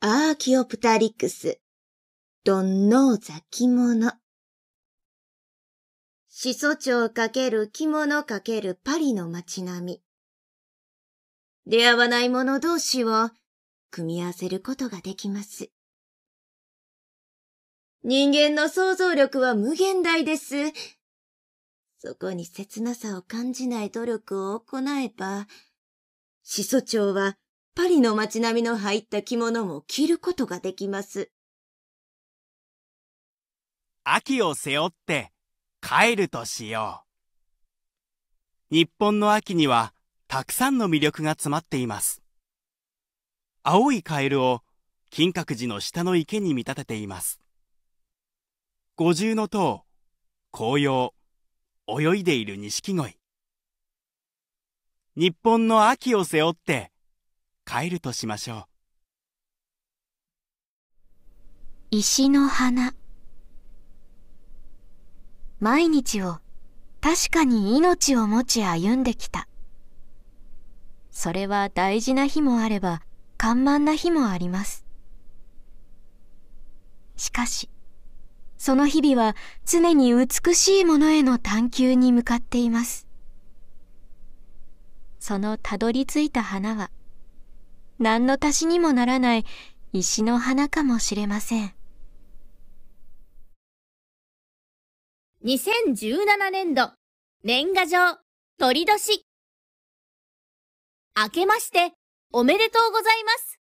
アーキオプタリクス、どんの先物。始祖鳥かける着物かけるパリの街並み。出会わない者同士を組み合わせることができます。人間の想像力は無限大です。そこに切なさを感じない努力を行えば、始祖鳥はパリの街並みの入った着物も着ることができます。秋を背負って帰るとしよう。日本の秋にはたくさんの魅力が詰まっています。青いカエルを金閣寺の下の池に見立てています。五重の塔、紅葉、泳いでいる錦鯉。日本の秋を背負って帰るとしましょう。石の花。毎日を確かに命を持ち歩んできた。それは大事な日もあれば、緩慢な日もあります。しかし、その日々は常に美しいものへの探求に向かっています。そのたどり着いた花は、何の足しにもならない石の花かもしれません。2017年度年賀状鳥年明けましておめでとうございます。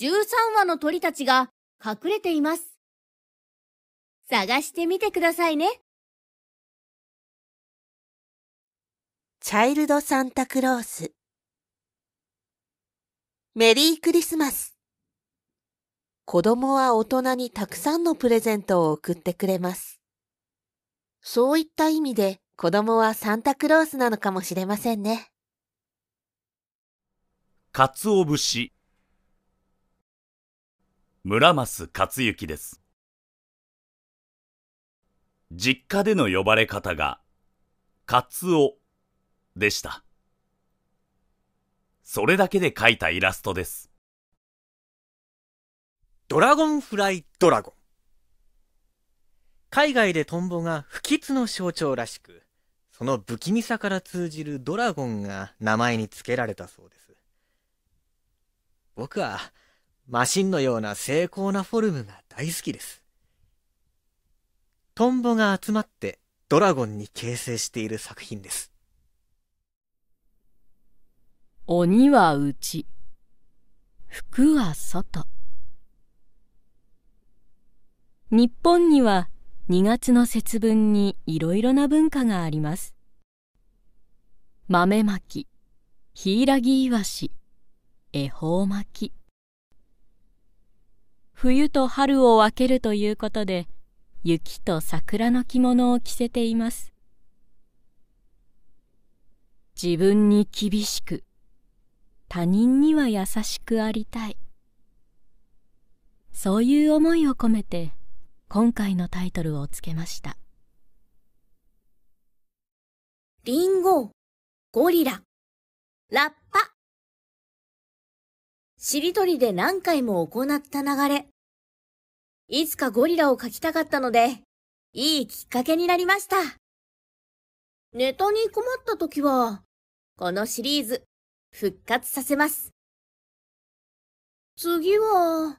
13羽の鳥たちが隠れています。探してみてくださいね。チャイルドサンタクロースメリークリスマス子供は大人にたくさんのプレゼントを送ってくれます。そういった意味で子供はサンタクロースなのかもしれませんね。かつお節村増克行です。実家での呼ばれ方が、カツオでした。それだけで描いたイラストです。ドラゴンフライドラゴン。海外でトンボが不吉の象徴らしく、その不気味さから通じるドラゴンが名前に付けられたそうです。僕は、マシンのような精巧なフォルムが大好きです。トンボが集まってドラゴンに形成している作品です。鬼は内、服は外。日本には2月の節分にいろいろな文化があります。豆まき、柊イワシ、恵方巻き。冬と春を分けるということで、雪と桜の着物を着せています。自分に厳しく、他人には優しくありたい。そういう思いを込めて、今回のタイトルをつけました。リンゴ、ゴリラ、ラッパ。しりとりで何回も行った流れ。いつかゴリラを描きたかったので、いいきっかけになりました。ネタに困った時は、このシリーズ、復活させます。次は、